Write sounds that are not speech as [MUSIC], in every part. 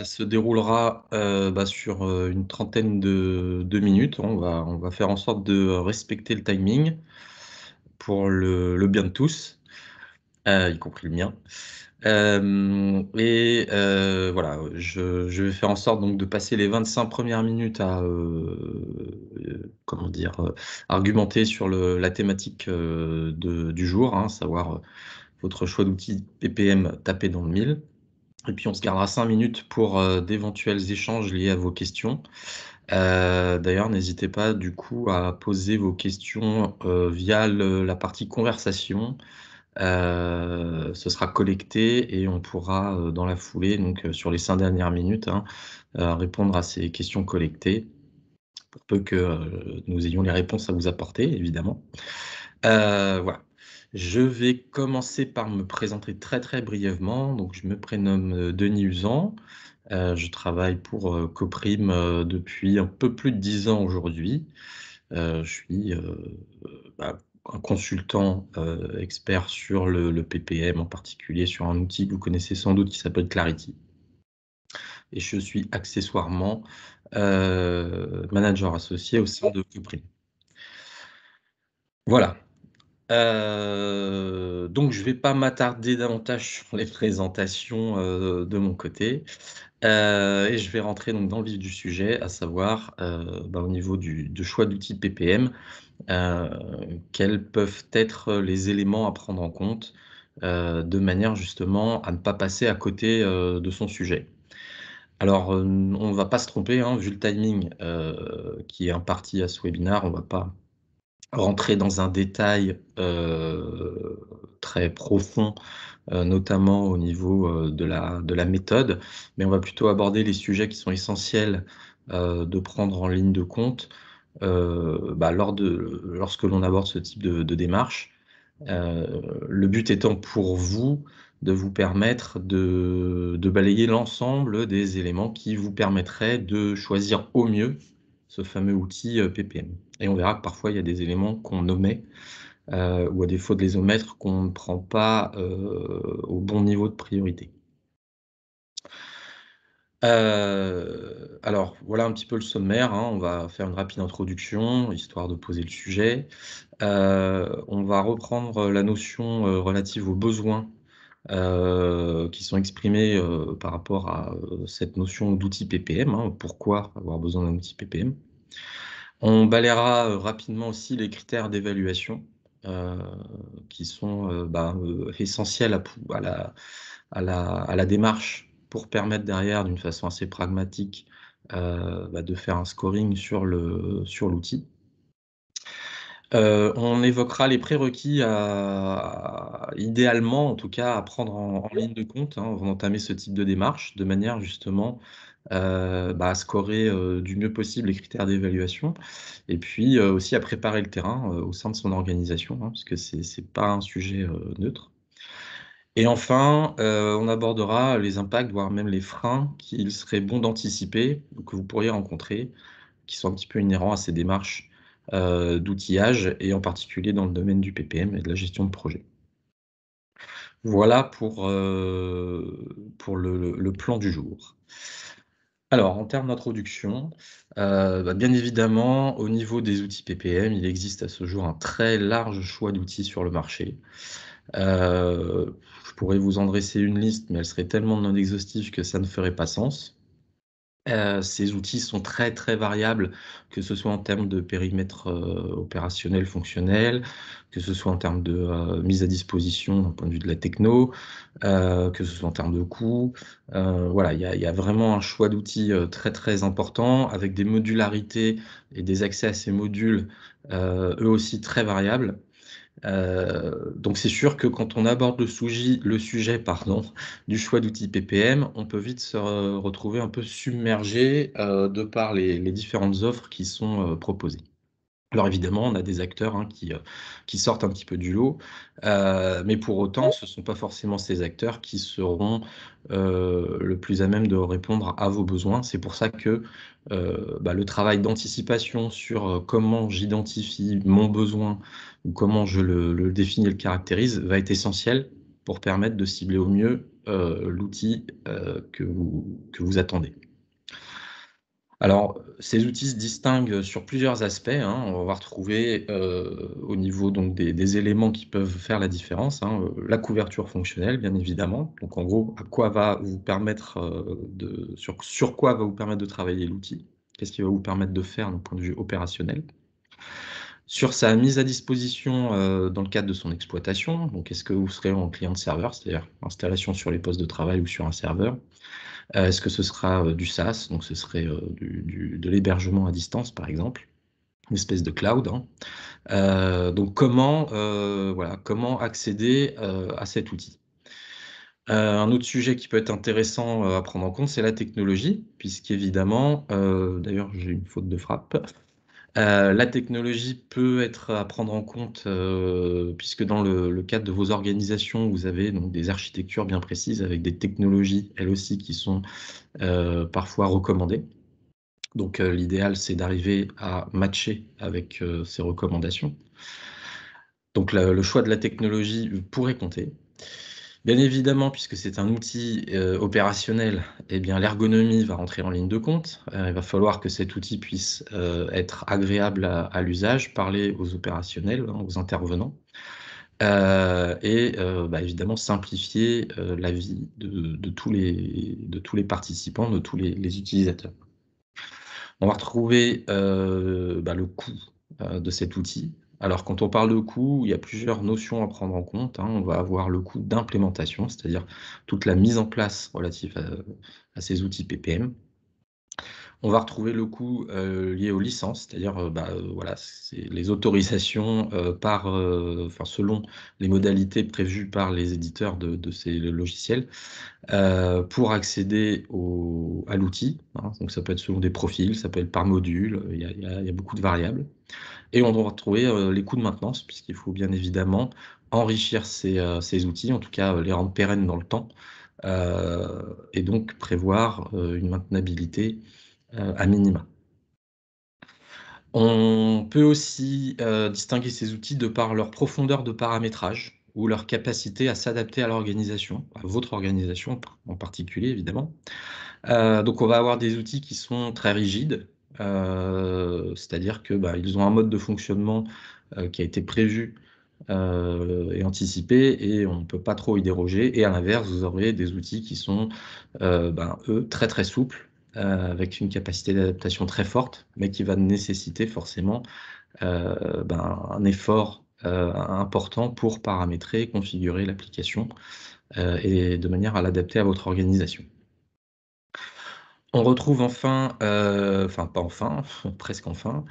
Ça se déroulera euh, bah, sur euh, une trentaine de, minutes. On va, faire en sorte de respecter le timing pour le, bien de tous, euh, y compris le mien. et voilà, je, vais faire en sorte donc de passer les 25 premières minutes à comment dire argumenter sur la thématique du jour, hein, savoir votre choix d'outil PPM tapé dans le mille. Et puis on se gardera cinq minutes pour euh, d'éventuels échanges liés à vos questions. Euh, d'ailleurs, n'hésitez pas du coup à poser vos questions euh, via la partie conversation. ce sera collecté et on pourra dans la foulée, donc sur les cinq dernières minutes, hein, répondre à ces questions collectées pour peu que nous ayons les réponses à vous apporter, évidemment. voilà. Je vais commencer par me présenter très très brièvement. Donc, je me prénomme euh, Denis Usan. Euh, je travaille pour euh, Coprime depuis un peu plus de dix ans aujourd'hui. je suis bah, un consultant expert sur le, le, PPM, en particulier sur un outil que vous connaissez sans doute qui s'appelle Clarity. Et je suis accessoirement manager associé au sein de Coprime. Voilà, euh, donc, je ne vais pas m'attarder davantage [LAUGHS] sur les présentations euh, de mon côté. Euh, et je vais rentrer donc dans le vif du sujet, à savoir bah, au niveau du, choix d'outils PPM, quels peuvent être les éléments à prendre en compte de manière justement à ne pas passer à côté de son sujet. Alors, on ne va pas se tromper, hein, vu le timing qui est imparti à ce webinaire, on ne va pas rentrer dans un détail euh, très profond, euh, notamment au niveau euh, de, la, méthode, mais on va plutôt aborder les sujets qui sont essentiels de prendre en ligne de compte bah, lors de, lorsque l'on aborde ce type de, démarche. le but étant pour vous de vous permettre de, de balayer l'ensemble des éléments qui vous permettraient de choisir au mieux ce fameux outil euh, PPM. Et on verra que parfois, il y a des éléments qu'on omet, euh, ou à défaut de les omettre, qu'on ne prend pas euh, au bon niveau de priorité. alors, voilà un petit peu le sommaire. Hein. On va faire une rapide introduction, histoire de poser le sujet. on va reprendre la notion relative aux besoins euh, qui sont exprimées euh, par rapport à euh, cette notion d'outil PPM, hein, pourquoi avoir besoin d'un outil PPM. On balayera rapidement aussi les critères d'évaluation qui sont bah, essentiels à, la, démarche pour permettre derrière, d'une façon assez pragmatique, bah, de faire un scoring sur l'outil. Euh, on évoquera les prérequis à, idéalement, en tout cas, à prendre en, ligne de compte hein, avant d'entamer ce type de démarche, de manière justement euh, bah, à scorer euh, du mieux possible les critères d'évaluation, et puis aussi à préparer le terrain au sein de son organisation, puisque hein, parce que ce n'est pas un sujet neutre. Et enfin, on abordera les impacts, voire même les freins qu'il serait bon d'anticiper, que vous pourriez rencontrer, qui sont un petit peu inhérents à ces démarches euh, d'outillage, et en particulier dans le domaine du PPM et de la gestion de projet. Voilà pour, euh, le, plan du jour. Alors, en termes d'introduction, euh, bah, bien évidemment, au niveau des outils PPM, il existe à ce jour un très large choix d'outils sur le marché. je pourrais vous en dresser une liste, mais elle serait tellement non exhaustive que ça ne ferait pas sens. Euh, ces outils sont très très variables, que ce soit en termes de périmètre euh, opérationnel, fonctionnel, que ce soit en termes de euh, mise à disposition d'un point de vue de la techno, que ce soit en termes de coûts. voilà, il y a, y, a vraiment un choix d'outils très très important avec des modularités et des accès à ces modules eux aussi très variables. Euh, donc c'est sûr que quand on aborde le, sujet, le sujet pardon, du choix d'outils PPM, on peut vite se retrouver un peu submergé euh, de par les, différentes offres qui sont euh, proposées. Alors évidemment, on a des acteurs hein, qui, euh, qui, sortent un petit peu du lot, euh, mais pour autant, ce ne sont pas forcément ces acteurs qui seront euh, le plus à même de répondre à vos besoins. C'est pour ça que bah, le travail d'anticipation sur comment j'identifie mon besoin ou comment je le, définis et le caractérise va être essentiel pour permettre de cibler au mieux l'outil que vous attendez. Alors, ces outils se distinguent sur plusieurs aspects. Hein. On va retrouver euh, au niveau donc, des, éléments qui peuvent faire la différence. Hein. Euh, la couverture fonctionnelle, bien évidemment. Donc, en gros, à quoi va vous permettre euh, de, sur, quoi va vous permettre de travailler l'outil Qu'est-ce qui va vous permettre de faire d'un point de vue opérationnel sur sa mise à disposition dans le cadre de son exploitation. Donc, est-ce que vous serez en client-serveur, c'est-à-dire installation sur les postes de travail ou sur un serveur euh, est-ce que ce sera euh, du SaaS, donc ce serait euh, de l'hébergement à distance par exemple, une espèce de cloud. Hein. donc comment, voilà, comment accéder à cet outil un autre sujet qui peut être intéressant à prendre en compte, c'est la technologie, puisqu'évidemment, d'ailleurs j'ai une faute de frappe, euh, la technologie peut être à prendre en compte euh, puisque dans le, cadre de vos organisations, vous avez donc des architectures bien précises avec des technologies, elles aussi, qui sont euh, parfois recommandées. Donc l'idéal, c'est d'arriver à matcher avec ces recommandations. Donc le choix de la technologie pourrait compter, Bien évidemment, puisque c'est un outil euh, opérationnel, eh bien l'ergonomie va rentrer en ligne de compte. Euh, il va falloir que cet outil puisse euh, être agréable à, l'usage, parler aux opérationnels, hein, aux intervenants, et bah, évidemment simplifier la vie de, tous les, participants, de tous les, utilisateurs. On va retrouver bah, le coût de cet outil, alors, quand on parle de coût, il y a plusieurs notions à prendre en compte. Hein. On va avoir le coût d'implémentation, c'est-à-dire toute la mise en place relative à, ces outils PPM. On va retrouver le coût euh, lié aux licences, c'est-à-dire euh, bah, euh, les autorisations par, selon les modalités prévues par les éditeurs de, ces logiciels pour accéder à l'outil. Hein. Donc ça peut être selon des profils, ça peut être par module, il y a beaucoup de variables. Et on doit retrouver euh, les coûts de maintenance, puisqu'il faut bien évidemment enrichir ces, euh, outils, en tout cas euh, les rendre pérennes dans le temps, et donc prévoir une maintenabilité à minima. On peut aussi distinguer ces outils de par leur profondeur de paramétrage ou leur capacité à s'adapter à l'organisation, à votre organisation en particulier évidemment. donc on va avoir des outils qui sont très rigides, euh, c'est-à-dire qu'ils bah, ont un mode de fonctionnement euh, qui a été prévu euh, et anticipé et on ne peut pas trop y déroger. Et à l'inverse, vous aurez des outils qui sont, ben, eux, très très souples, avec une capacité d'adaptation très forte, mais qui va nécessiter forcément ben, un effort important pour paramétrer et configurer l'application et de manière à l'adapter à votre organisation. On retrouve enfin, euh, enfin pas enfin, [LAUGHS] presque enfin,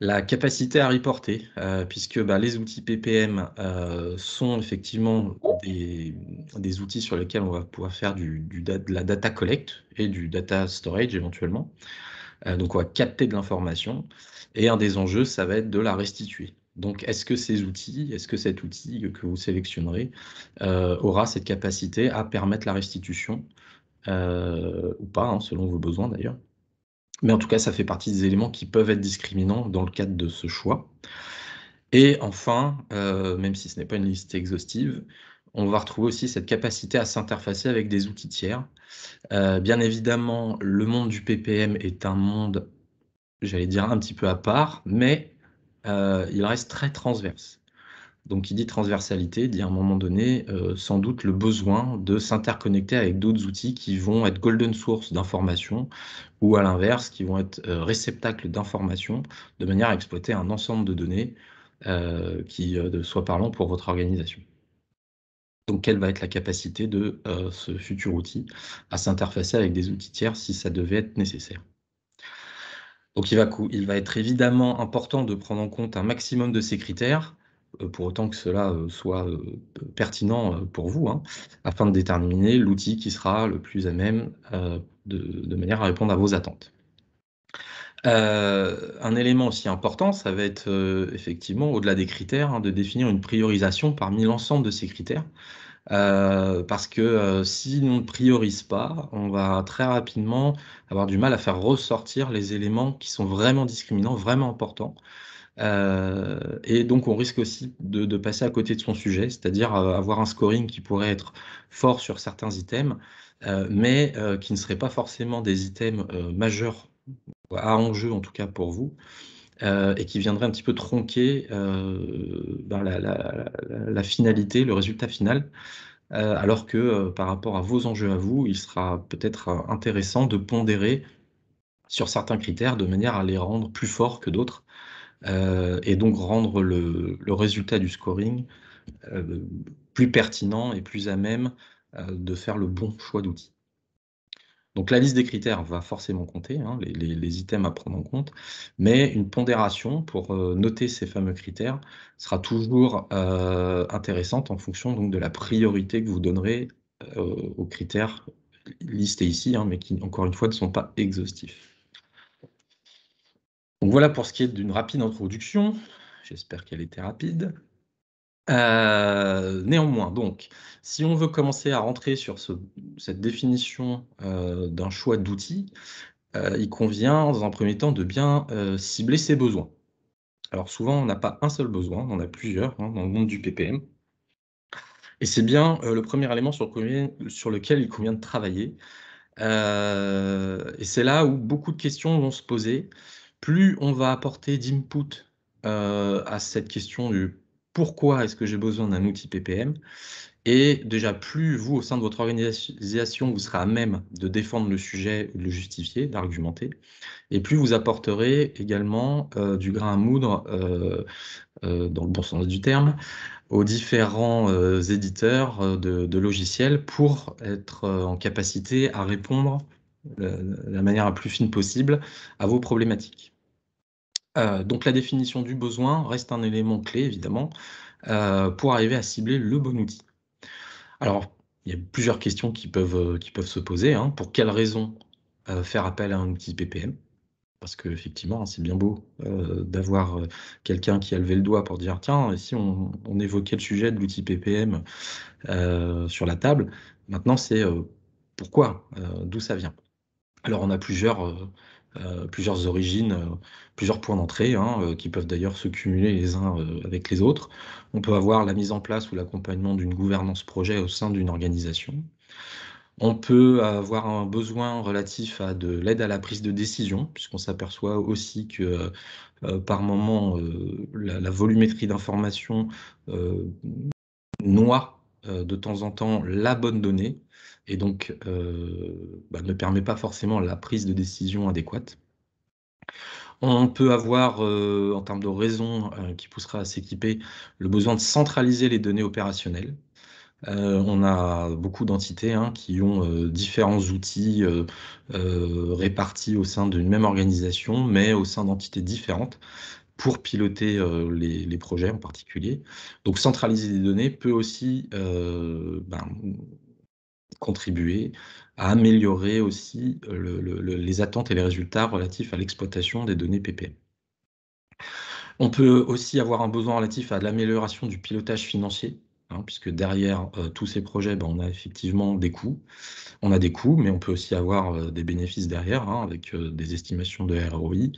la capacité à reporter, euh, puisque bah, les outils PPM euh, sont effectivement des, outils sur lesquels on va pouvoir faire de la data collect et du data storage éventuellement. donc on va capter de l'information, et un des enjeux, ça va être de la restituer. Donc, est-ce que ces outils, est-ce que cet outil que vous sélectionnerez aura cette capacité à permettre la restitution euh, ou pas, hein, selon vos besoins d'ailleurs. Mais en tout cas, ça fait partie des éléments qui peuvent être discriminants dans le cadre de ce choix. Et enfin, euh, même si ce n'est pas une liste exhaustive, on va retrouver aussi cette capacité à s'interfacer avec des outils tiers. Euh, bien évidemment, le monde du PPM est un monde, j'allais dire, un petit peu à part, mais il reste très transverse. Donc, qui dit transversalité dit à un moment donné euh, sans doute le besoin de s'interconnecter avec d'autres outils qui vont être golden source d'informations ou à l'inverse qui vont être réceptacle euh, réceptacles d'informations de manière à exploiter un ensemble de données euh, qui soit parlant pour votre organisation. Donc, quelle va être la capacité de ce futur outil à s'interfacer avec des outils tiers si ça devait être nécessaire donc il va être évidemment important de prendre en compte un maximum de ces critères, euh, pour autant que cela euh, soit euh, pertinent pour vous, hein, afin de déterminer l'outil qui sera le plus à même de, manière à répondre à vos attentes. un élément aussi important, ça va être effectivement, au-delà des critères, hein, de définir une priorisation parmi l'ensemble de ces critères. parce que si on ne priorise pas, on va très rapidement avoir du mal à faire ressortir les éléments qui sont vraiment discriminants, vraiment importants. Euh, et donc, on risque aussi de, passer à côté de son sujet, c'est-à-dire euh, avoir un scoring qui pourrait être fort sur certains items, euh, mais qui ne serait pas forcément des items majeurs à enjeu, en tout cas pour vous, et qui viendrait un petit peu tronquer ben, la, finalité, le résultat final. alors que par rapport à vos enjeux à vous, il sera peut-être intéressant de pondérer sur certains critères de manière à les rendre plus forts que d'autres euh, et donc rendre le, résultat du scoring euh, plus pertinent et plus à même euh, de faire le bon choix d'outils. Donc la liste des critères va forcément compter, hein, les, items à prendre en compte, mais une pondération pour noter ces fameux critères sera toujours intéressante en fonction donc, de la priorité que vous donnerez aux critères listés ici, hein, mais qui, encore une fois, ne sont pas exhaustifs voilà pour ce qui est d'une rapide introduction. J'espère qu'elle était rapide. Euh, néanmoins, donc, si on veut commencer à rentrer sur cette définition euh, d'un choix d'outils, euh, il convient dans un premier temps de bien cibler ses besoins. Alors souvent, on n'a pas un seul besoin, on en a plusieurs hein, dans le monde du PPM. Et c'est bien le premier élément sur, sur, lequel il convient de travailler. et c'est là où beaucoup de questions vont se poser plus on va apporter d'input euh, à cette question du pourquoi est-ce que j'ai besoin d'un outil PPM, et déjà plus vous, au sein de votre organisation, vous serez à même de défendre le sujet, de le justifier, d'argumenter, et plus vous apporterez également euh, du grain à moudre, euh, dans le bon sens du terme, aux différents éditeurs de, de, logiciels pour être en capacité à répondre de la manière la plus fine possible à vos problématiques. Euh, donc la définition du besoin reste un élément clé, évidemment, euh, pour arriver à cibler le bon outil. Alors, il y a plusieurs questions qui peuvent, euh, qui peuvent se poser. Hein. Pour quelles raisons faire appel à un outil PPM parce qu'effectivement, hein, c'est bien beau d'avoir quelqu'un qui a levé le doigt pour dire tiens, et si on, on évoquait le sujet de l'outil PPM sur la table, maintenant c'est pourquoi, d'où ça vient. Alors on a plusieurs euh, plusieurs origines, euh, plusieurs points d'entrée, hein, euh, qui peuvent d'ailleurs se cumuler les uns avec les autres. On peut avoir la mise en place ou l'accompagnement d'une gouvernance projet au sein d'une organisation. On peut avoir un besoin relatif à de l'aide à la prise de décision, puisqu'on s'aperçoit aussi que par moment, la, volumétrie d'informations noire euh, de temps en temps la bonne donnée et donc euh, bah, ne permet pas forcément la prise de décision adéquate. On peut avoir, euh, en termes de raison qui poussera à s'équiper, le besoin de centraliser les données opérationnelles. on a beaucoup d'entités hein, qui ont différents outils répartis au sein d'une même organisation, mais au sein d'entités différentes pour piloter euh, les, projets en particulier. Donc centraliser des données peut aussi euh, ben, contribuer à améliorer aussi euh, les attentes et les résultats relatifs à l'exploitation des données PPM. On peut aussi avoir un besoin relatif à l'amélioration du pilotage financier Hein, puisque derrière euh, tous ces projets, ben, on a effectivement des coûts. On a des coûts, mais on peut aussi avoir euh, des bénéfices derrière, hein, avec euh, des estimations de ROI.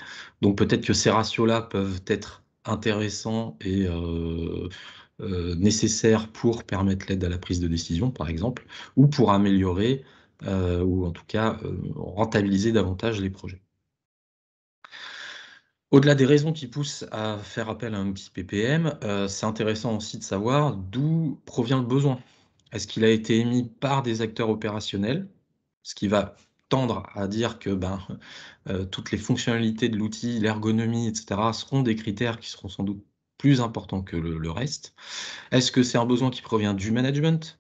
Donc peut-être que ces ratios-là peuvent être intéressants et nécessaires pour permettre l'aide à la prise de décision, par exemple, ou pour améliorer, ou en tout cas rentabiliser davantage les projets. Au-delà des raisons qui poussent à faire appel à un outil PPM, euh, c'est intéressant aussi de savoir d'où provient le besoin. Est-ce qu'il a été émis par des acteurs opérationnels, ce qui va tendre à dire que ben, euh, toutes les fonctionnalités de l'outil, l'ergonomie, etc., seront des critères qui seront sans doute plus importants que le, reste. Est-ce que c'est un besoin qui provient du management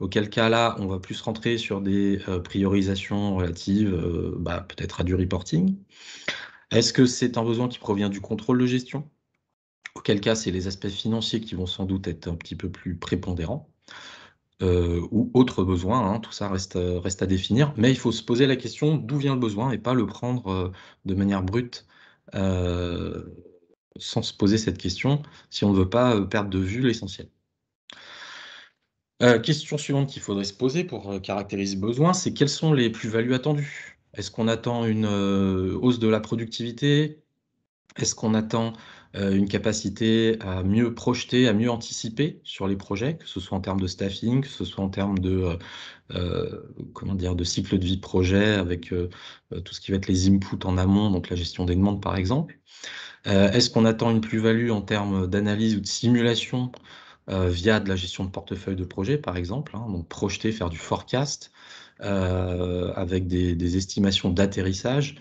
auquel cas là, on va plus rentrer sur des euh, priorisations relatives bah, peut-être à du reporting. Est-ce que c'est un besoin qui provient du contrôle de gestion Auquel cas, c'est les aspects financiers qui vont sans doute être un petit peu plus prépondérants. Euh, ou autres besoins, hein, tout ça reste, à définir, mais il faut se poser la question d'où vient le besoin et pas le prendre euh, de manière brute euh, sans se poser cette question si on ne veut pas perdre de vue l'essentiel. question suivante qu'il faudrait se poser pour caractériser le besoin, c'est quelles sont les plus-values attendues est-ce qu'on attend une euh, hausse de la productivité Est-ce qu'on attend euh, une capacité à mieux projeter, à mieux anticiper sur les projets, que ce soit en termes de staffing, que ce soit en termes de euh, euh comment dire de cycle de vie projet avec tout ce qui va être les inputs en amont, donc la gestion des demandes par exemple. Est-ce qu'on attend une plus-value en termes d'analyse ou de simulation via de la gestion de portefeuille de projet par exemple, hein, donc projeter, faire du forecast euh, avec des, estimations d'atterrissage,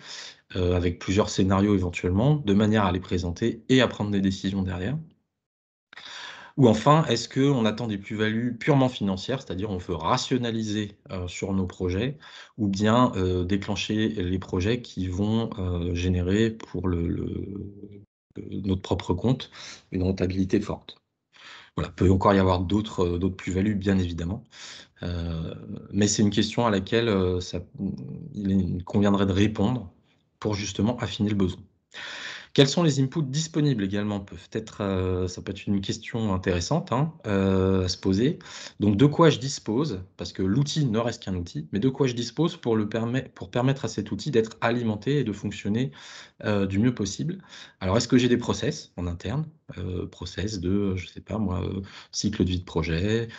euh, avec plusieurs scénarios éventuellement, de manière à les présenter et à prendre des décisions derrière. Ou enfin, est-ce qu'on attend des plus-values purement financières, c'est-à-dire on veut rationaliser euh, sur nos projets, ou bien déclencher les projets qui vont générer pour notre propre compte une rentabilité forte voilà, peut encore y avoir d'autres euh, plus-values, bien évidemment. Euh, mais c'est une question à laquelle euh, ça, il conviendrait de répondre pour justement affiner le besoin. Quels sont les inputs disponibles également peuvent être, euh, Ça peut être une question intéressante hein, euh, à se poser. Donc, de quoi je dispose Parce que l'outil ne reste qu'un outil, mais de quoi je dispose pour, le permet, pour permettre à cet outil d'être alimenté et de fonctionner euh, du mieux possible Alors, est-ce que j'ai des process en interne Process de, je sais pas moi, cycle de vie de projet,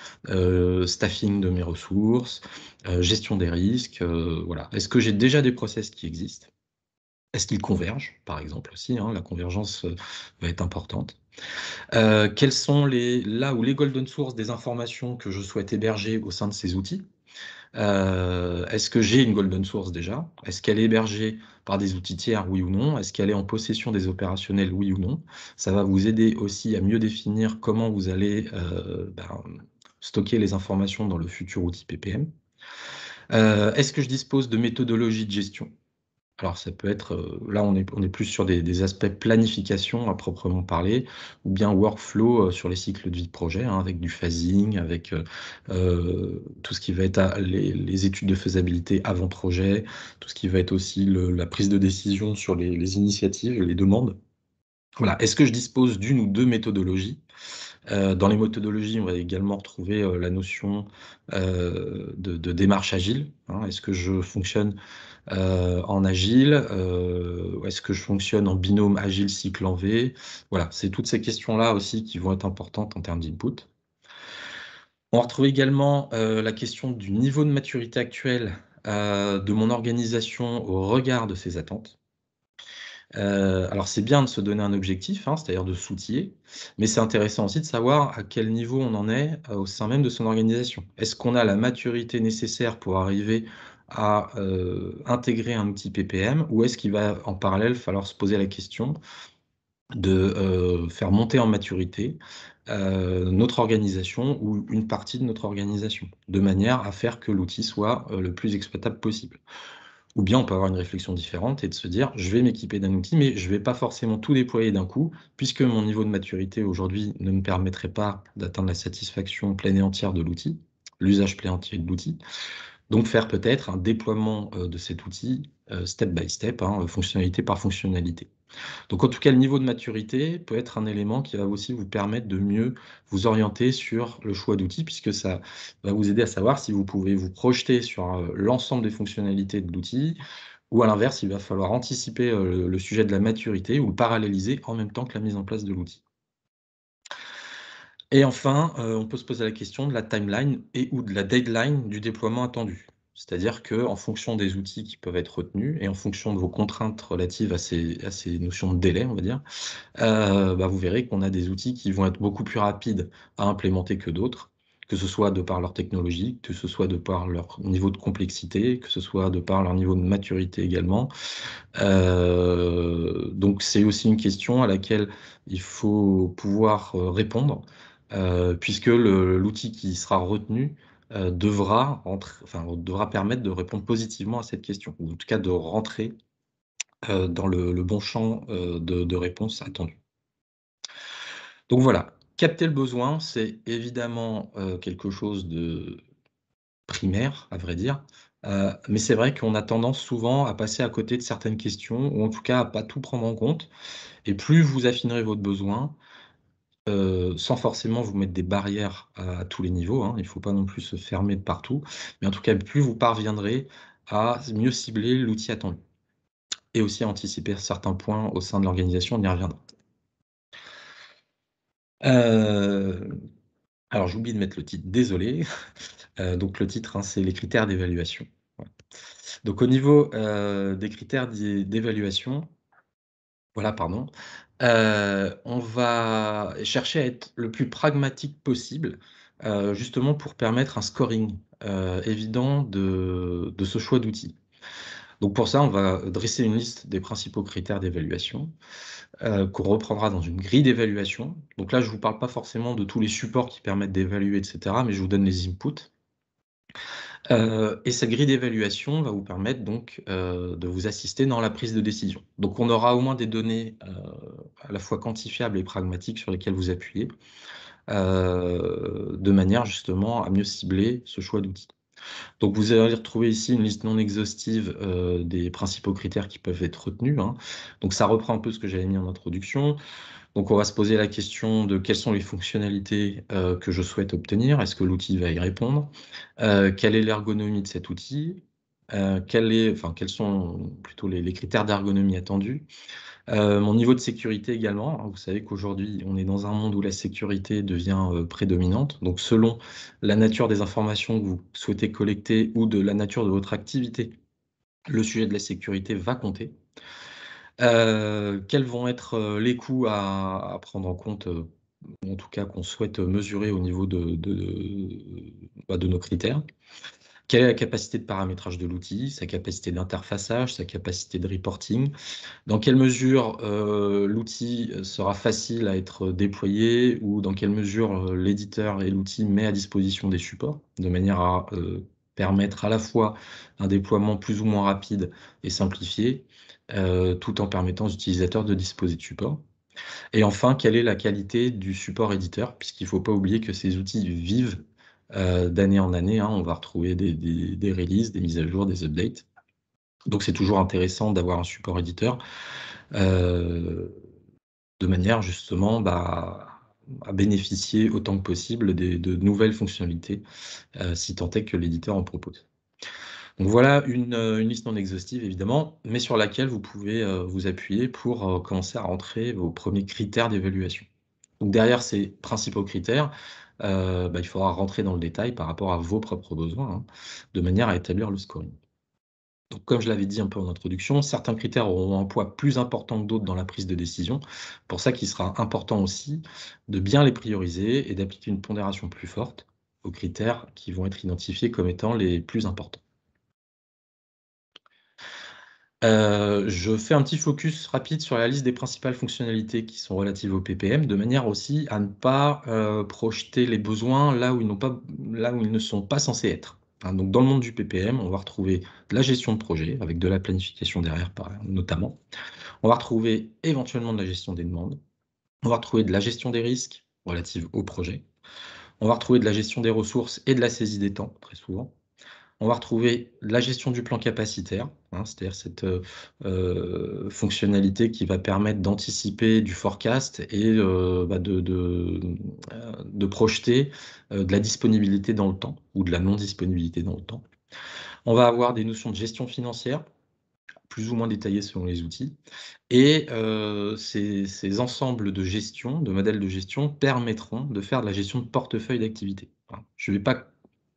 staffing de mes ressources, gestion des risques, voilà. Est-ce que j'ai déjà des process qui existent est-ce qu'ils convergent, par exemple aussi hein, La convergence euh, va être importante. Euh, quelles sont les, là où les golden sources des informations que je souhaite héberger au sein de ces outils euh, Est-ce que j'ai une golden source déjà Est-ce qu'elle est hébergée par des outils tiers, oui ou non Est-ce qu'elle est en possession des opérationnels, oui ou non Ça va vous aider aussi à mieux définir comment vous allez ben, stocker les informations dans le futur outil PPM. Est-ce que je dispose de méthodologies de gestion alors ça peut être, euh, là on est, on est plus sur des, aspects planification à proprement parler, ou bien workflow euh, sur les cycles de vie de projet, hein, avec du phasing, avec euh, tout ce qui va être les, études de faisabilité avant projet, tout ce qui va être aussi la prise de décision sur les, initiatives initiatives, les demandes. Voilà, est-ce que je dispose d'une ou deux méthodologies dans les méthodologies, on va également retrouver la notion de, démarche agile. Hein. Est-ce que je fonctionne euh, en agile euh, Est-ce que je fonctionne en binôme agile cycle en V Voilà, c'est toutes ces questions-là aussi qui vont être importantes en termes d'input. On retrouve également euh, la question du niveau de maturité actuel de mon organisation au regard de ses attentes. alors c'est bien de se donner un objectif, hein, c'est-à-dire de s'outiller, mais c'est intéressant aussi de savoir à quel niveau on en est au sein même de son organisation. Est-ce qu'on a la maturité nécessaire pour arriver à euh, intégrer un outil PPM ou est-ce qu'il va en parallèle falloir se poser la question de euh, faire monter en maturité euh, notre organisation ou une partie de notre organisation, de manière à faire que l'outil soit le plus exploitable possible. Ou bien on peut avoir une réflexion différente et de se dire je vais m'équiper d'un outil, mais je ne vais pas forcément tout déployer d'un coup, puisque mon niveau de maturité aujourd'hui ne me permettrait pas d'atteindre la satisfaction pleine et entière de l'outil, l'usage plein et entier de l'outil. Donc faire peut-être un déploiement euh, de cet outil euh, step by step, hein, euh, fonctionnalité par fonctionnalité. Donc en tout cas, le niveau de maturité peut être un élément qui va aussi vous permettre de mieux vous orienter sur le choix d'outils, puisque ça va vous aider à savoir si vous pouvez vous projeter sur l'ensemble des fonctionnalités de l'outil, ou à l'inverse, il va falloir anticiper le sujet de la maturité ou le paralléliser en même temps que la mise en place de l'outil. Et enfin, euh, on peut se poser la question de la timeline et ou de la deadline du déploiement attendu. C'est-à-dire qu'en fonction des outils qui peuvent être retenus et en fonction de vos contraintes relatives à ces, notions de délai, on va dire, euh, bah, vous verrez qu'on a des outils qui vont être beaucoup plus rapides à implémenter que d'autres, que ce soit de par leur technologie, que ce soit de par leur niveau de complexité, que ce soit de par leur niveau de maturité également. Euh, donc c'est aussi une question à laquelle il faut pouvoir répondre euh, puisque l'outil qui sera retenu euh, devra, enfin, devra permettre de répondre positivement à cette question, ou en tout cas de rentrer euh, dans le, bon champ de, réponse attendu. Donc voilà, capter le besoin, c'est évidemment quelque chose de primaire, à vrai dire, mais c'est vrai qu'on a tendance souvent à passer à côté de certaines questions, ou en tout cas à pas tout prendre en compte. Et plus vous affinerez votre besoin, sans forcément vous mettre des barrières à, tous les niveaux. Hein, il ne faut pas non plus se fermer partout. Mais en tout cas, plus vous parviendrez à mieux cibler l'outil attendu et aussi à anticiper certains points au sein de l'organisation, on y reviendra. alors j'oublie de mettre le titre, désolé. donc le titre, hein, c'est les critères d'évaluation. Donc au niveau des critères d'évaluation, voilà, pardon, euh, on va chercher à être le plus pragmatique possible, euh, justement pour permettre un scoring euh, évident de, de, ce choix d'outils. Donc pour ça, on va dresser une liste des principaux critères d'évaluation qu'on reprendra dans une grille d'évaluation. Donc là, je ne vous parle pas forcément de tous les supports qui permettent d'évaluer, etc., mais je vous donne les inputs. Euh, et cette grille d'évaluation va vous permettre donc euh, de vous assister dans la prise de décision. Donc on aura au moins des données euh, à la fois quantifiables et pragmatiques sur lesquelles vous appuyez, de manière justement à mieux cibler ce choix d'outils. Donc vous allez retrouver ici une liste non exhaustive des principaux critères qui peuvent être retenus. Hein. Donc ça reprend un peu ce que j'avais mis en introduction. Donc on va se poser la question de quelles sont les fonctionnalités euh, que je souhaite obtenir, est-ce que l'outil va y répondre, euh, quelle est l'ergonomie de cet outil, euh, quels sont plutôt les, critères d'ergonomie attendus. mon niveau de sécurité également. Vous savez qu'aujourd'hui, on est dans un monde où la sécurité devient prédominante. Donc, selon la nature des informations que vous souhaitez collecter ou de la nature de votre activité, le sujet de la sécurité va compter. Euh, quels vont être euh, les coûts à, prendre en compte, euh, en tout cas qu'on souhaite mesurer au niveau bah, de, nos critères quelle est la capacité de paramétrage de l'outil, sa capacité d'interfaçage, sa capacité de reporting, dans quelle mesure l'outil sera facile à être déployé ou dans quelle mesure l'éditeur et l'outil met à disposition des supports, de manière à permettre à la fois un déploiement plus ou moins rapide et simplifié, euh, tout en permettant aux utilisateurs de disposer de support. Et enfin, quelle est la qualité du support éditeur, puisqu'il ne faut pas oublier que ces outils vivent euh, d'année en année. Hein. on va retrouver des, releases, des mises à jour, des updates. Donc c'est toujours intéressant d'avoir un support éditeur euh, de manière justement bah, à bénéficier autant que possible de nouvelles fonctionnalités, si tant est que l'éditeur en propose voilà euh, une, liste non exhaustive évidemment, mais sur laquelle vous pouvez euh, vous appuyer pour euh, commencer à rentrer vos premiers critères d'évaluation. Donc derrière ces principaux critères, bah, il faudra rentrer dans le détail par rapport à vos propres besoins, hein, de manière à établir le scoring. Donc, comme je l'avais dit un peu en introduction, certains critères auront un poids plus important que d'autres dans la prise de décision. Pour ça qu'il sera important aussi de bien les prioriser et d'appliquer une pondération plus forte aux critères qui vont être identifiés comme étant les plus importants. Euh, je fais un petit focus rapide sur la liste des principales fonctionnalités qui sont relatives au PPM, de manière aussi à ne pas euh, projeter les besoins là où, ils ne sont pas censés être. Hein, donc dans le monde du PPM, on va retrouver de la gestion de projet, avec de la planification derrière notamment. On va retrouver éventuellement de la gestion des demandes. On va retrouver de la gestion des risques relatives au projet. On va retrouver de la gestion des ressources et de la saisie des temps, très souvent on va retrouver la gestion du plan capacitaire, hein, c'est-à-dire cette euh, euh, fonctionnalité qui va permettre d'anticiper du forecast et euh, bah, de, projeter de la disponibilité dans le temps ou de la non-disponibilité dans le temps. On va avoir des notions de gestion financière, plus ou moins détaillées selon les outils. Et ces, ces, ensembles de gestion, de modèles de gestion, permettront de faire de la gestion de portefeuille d'activité. Je ne vais pas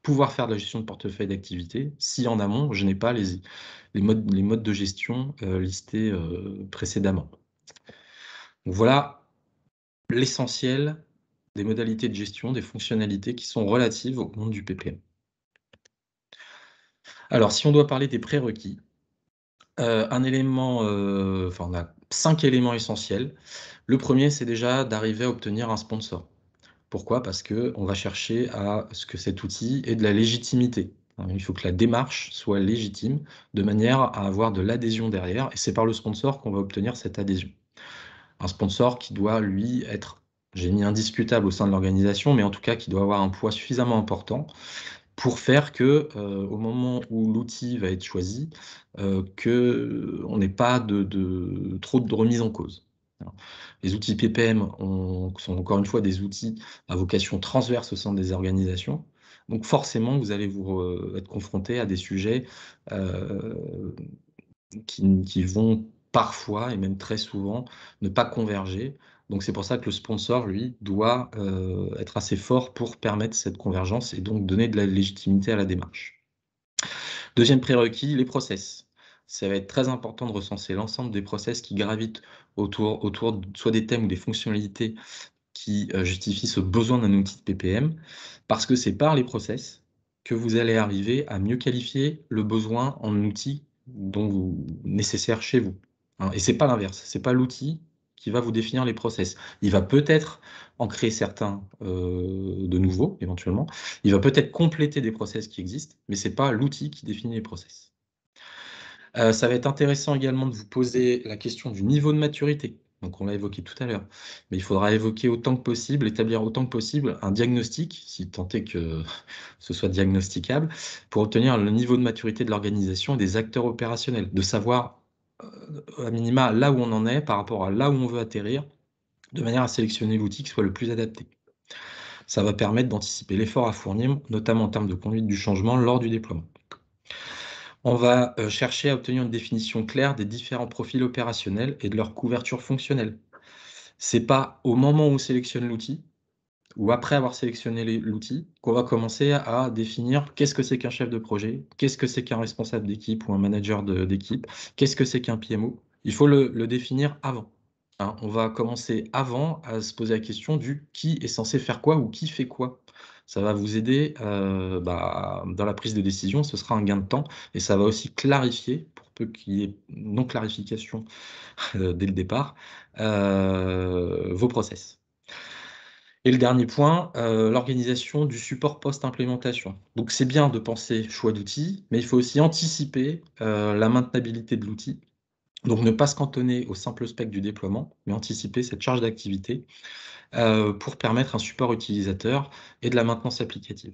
pouvoir faire de la gestion de portefeuille d'activité si en amont, je n'ai pas les, modes, de gestion euh, listés euh, précédemment. Donc voilà l'essentiel des modalités de gestion, des fonctionnalités qui sont relatives au monde du PPM. Alors, si on doit parler des prérequis, euh, un élément, enfin, on a cinq éléments essentiels. Le premier, c'est déjà d'arriver à obtenir un sponsor. Pourquoi Parce qu'on va chercher à ce que cet outil ait de la légitimité. Hein, il faut que la démarche soit légitime de manière à avoir de l'adhésion derrière, et c'est par le sponsor qu'on va obtenir cette adhésion. Un sponsor qui doit, lui, être, j'ai mis indiscutable au sein de l'organisation, mais en tout cas qui doit avoir un poids suffisamment important pour faire que, euh, au moment où l'outil va être choisi, euh, qu'on n'ait pas de, trop de remise en cause. Les outils PPM sont encore une fois des outils à vocation transverse au sein des organisations. Donc forcément, vous allez vous être confronté à des sujets euh, qui, vont parfois et même très souvent ne pas converger. Donc c'est pour ça que le sponsor, lui, doit euh, être assez fort pour permettre cette convergence et donc donner de la légitimité à la démarche. Deuxième prérequis, les process ça va être très important de recenser l'ensemble des process qui gravitent autour, autour soit des thèmes ou des fonctionnalités qui euh, justifient ce besoin d'un outil de PPM, parce que c'est par les process que vous allez arriver à mieux qualifier le besoin en outil dont vous nécessaire chez vous. Hein. Et c'est pas l'inverse, ce n'est pas l'outil qui va vous définir les process. Il va peut-être en créer certains euh, de nouveaux éventuellement. Il va peut-être compléter des process qui existent, mais ce n'est pas l'outil qui définit les process. Euh, ça va être intéressant également de vous poser la question du niveau de maturité. Donc on l'a évoqué tout à l'heure. Mais il faudra évoquer autant que possible, établir autant que possible un diagnostic, si tant est que [LAUGHS] ce soit diagnosticable, pour obtenir le niveau de maturité de l'organisation et des acteurs opérationnels, de savoir euh, à minima là où on en est par rapport à là où on veut atterrir, de manière à sélectionner l'outil qui soit le plus adapté. Ça va permettre d'anticiper l'effort à fournir, notamment en termes de conduite du changement lors du déploiement. On va euh, chercher à obtenir une définition claire des différents profils opérationnels et de leur couverture fonctionnelle. Ce n'est pas au moment où on sélectionne l'outil ou après avoir sélectionné l'outil qu'on va commencer à définir qu'est-ce que c'est qu'un chef de projet, qu'est-ce que c'est qu'un responsable d'équipe ou un manager d'équipe, qu'est-ce que c'est qu'un PMO. Il faut le, définir avant. Hein. on va commencer avant à se poser la question du qui est censé faire quoi ou qui fait quoi ça va vous aider euh, bah, dans la prise de décision, ce sera un gain de temps et ça va aussi clarifier, pour peu qu'il y ait non-clarification [LAUGHS] euh, dès le départ, euh, vos process. Et le dernier point, l'organisation du support post-implémentation. Donc c'est bien de penser choix d'outils, mais il faut aussi anticiper la maintenabilité de l'outil donc ne pas se cantonner au simple spec du déploiement, mais anticiper cette charge d'activité euh, pour permettre un support utilisateur et de la maintenance applicative.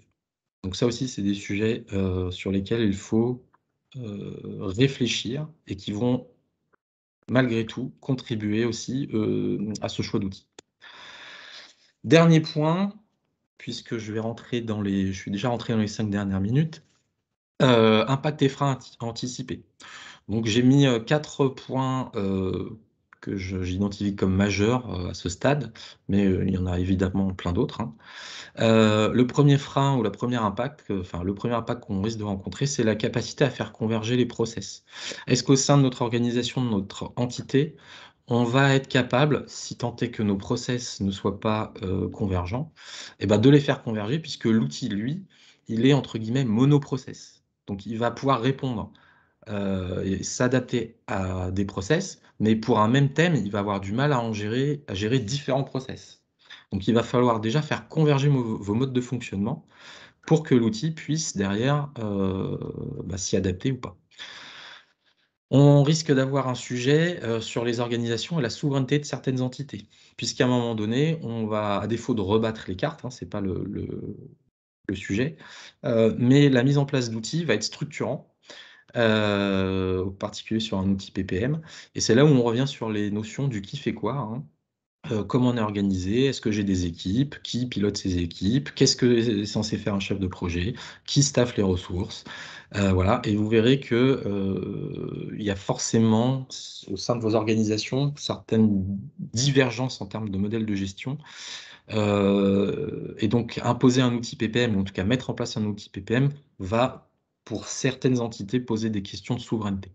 Donc ça aussi, c'est des sujets euh, sur lesquels il faut euh, réfléchir et qui vont malgré tout contribuer aussi à ce choix d'outils. Dernier point, puisque je vais rentrer dans les, je suis déjà rentré dans les cinq dernières minutes, impact des freins anticipés. Donc j'ai mis euh, quatre points euh, que j'identifie comme majeurs euh, à ce stade, mais il y en a évidemment plein d'autres. Hein. le premier frein ou la première impact, enfin le premier impact qu'on risque de rencontrer, c'est la capacité à faire converger les process. Est-ce qu'au sein de notre organisation, de notre entité, on va être capable, si tant est que nos process ne soient pas convergents, et eh ben, de les faire converger puisque l'outil, lui, il est entre guillemets monoprocess. Donc il va pouvoir répondre euh, s'adapter à des process, mais pour un même thème, il va avoir du mal à en gérer, à gérer différents process. Donc il va falloir déjà faire converger vos modes de fonctionnement pour que l'outil puisse derrière euh, bah, s'y adapter ou pas. On risque d'avoir un sujet euh, sur les organisations et la souveraineté de certaines entités, puisqu'à un moment donné, on va, à défaut de rebattre les cartes, hein, ce n'est pas le, sujet, mais la mise en place d'outils va être structurant en euh, particulier sur un outil PPM. Et c'est là où on revient sur les notions du qui fait quoi. Hein. Euh, comment on est organisé, est-ce que j'ai des équipes, qui pilote ces équipes, qu'est-ce que est censé faire un chef de projet, qui staffe les ressources, euh, voilà. Et vous verrez que il y a forcément au sein de vos organisations certaines divergences en termes de modèles de gestion. et donc imposer un outil PPM, ou en tout cas mettre en place un outil PPM, va pour certaines entités poser des questions de souveraineté.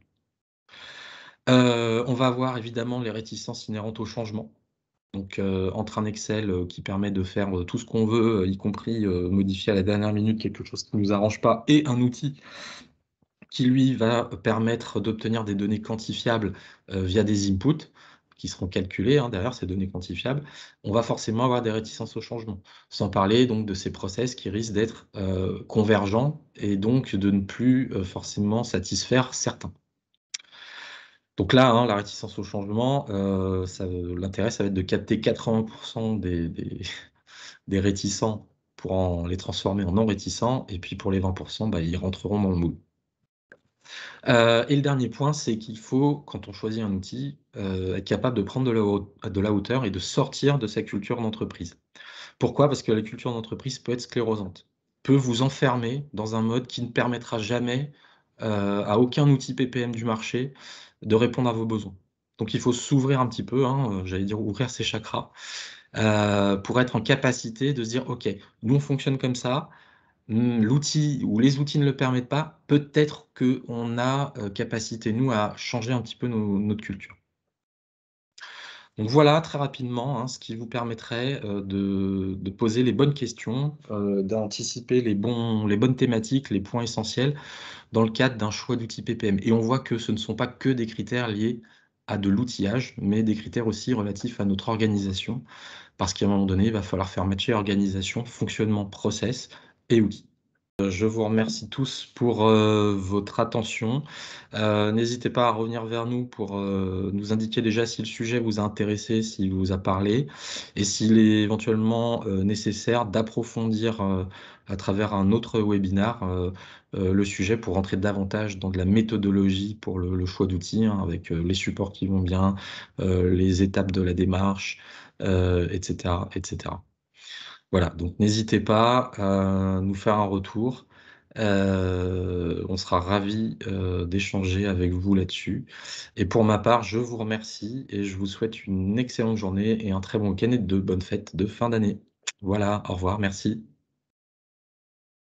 Euh, on va voir évidemment les réticences inhérentes au changement. Donc euh, entre un Excel euh, qui permet de faire tout ce qu'on veut, y compris modifier à la dernière minute quelque chose qui ne nous arrange pas, et un outil qui lui va permettre d'obtenir des données quantifiables via des inputs, qui seront calculés hein, derrière ces données quantifiables, on va forcément avoir des réticences au changement. Sans parler donc de ces process qui risquent d'être euh, convergents et donc de ne plus euh, forcément satisfaire certains. Donc là, hein, la réticence au changement, euh, l'intérêt, ça va être de capter 80% [LAUGHS] des, réticents pour en, les transformer en non réticents, et puis pour les 20%, bah, ils rentreront dans le moule. Euh, et le dernier point, c'est qu'il faut, quand on choisit un outil, euh, être capable de prendre de la, hauteur et de sortir de sa culture d'entreprise. Pourquoi Parce que la culture d'entreprise peut être sclérosante, peut vous enfermer dans un mode qui ne permettra jamais euh, à aucun outil PPM du marché de répondre à vos besoins. Donc il faut s'ouvrir un petit peu, hein, j'allais dire ouvrir ses chakras, pour être en capacité de se dire, OK, nous on fonctionne comme ça, Mmh, l'outil ou les outils ne le permettent pas, peut-être qu'on a euh, capacité, nous, à changer un petit peu notre culture. Donc voilà très rapidement hein, ce qui vous permettrait euh, de, poser les bonnes questions, euh, d'anticiper les, les bonnes thématiques, les points essentiels dans le cadre d'un choix d'outil PPM. Et on voit que ce ne sont pas que des critères liés à de l'outillage, mais des critères aussi relatifs à notre organisation, parce qu'à un moment donné, il va falloir faire matcher organisation, fonctionnement, process, et oui. Euh, je vous remercie tous pour euh, votre attention. Euh, n'hésitez pas à revenir vers nous pour nous indiquer déjà si le sujet vous a intéressé, s'il vous a parlé, et s'il est éventuellement nécessaire d'approfondir à travers un autre webinaire le sujet pour rentrer davantage dans de la méthodologie pour le, choix d'outils, hein, avec les supports qui vont bien, les étapes de la démarche, etc., etc. Voilà, donc n'hésitez pas à nous faire un retour. Euh, on sera ravis euh, d'échanger avec vous là-dessus. Et pour ma part, je vous remercie et je vous souhaite une excellente journée et un très bon week-end et de bonnes fêtes de fin d'année. Voilà, au revoir, merci.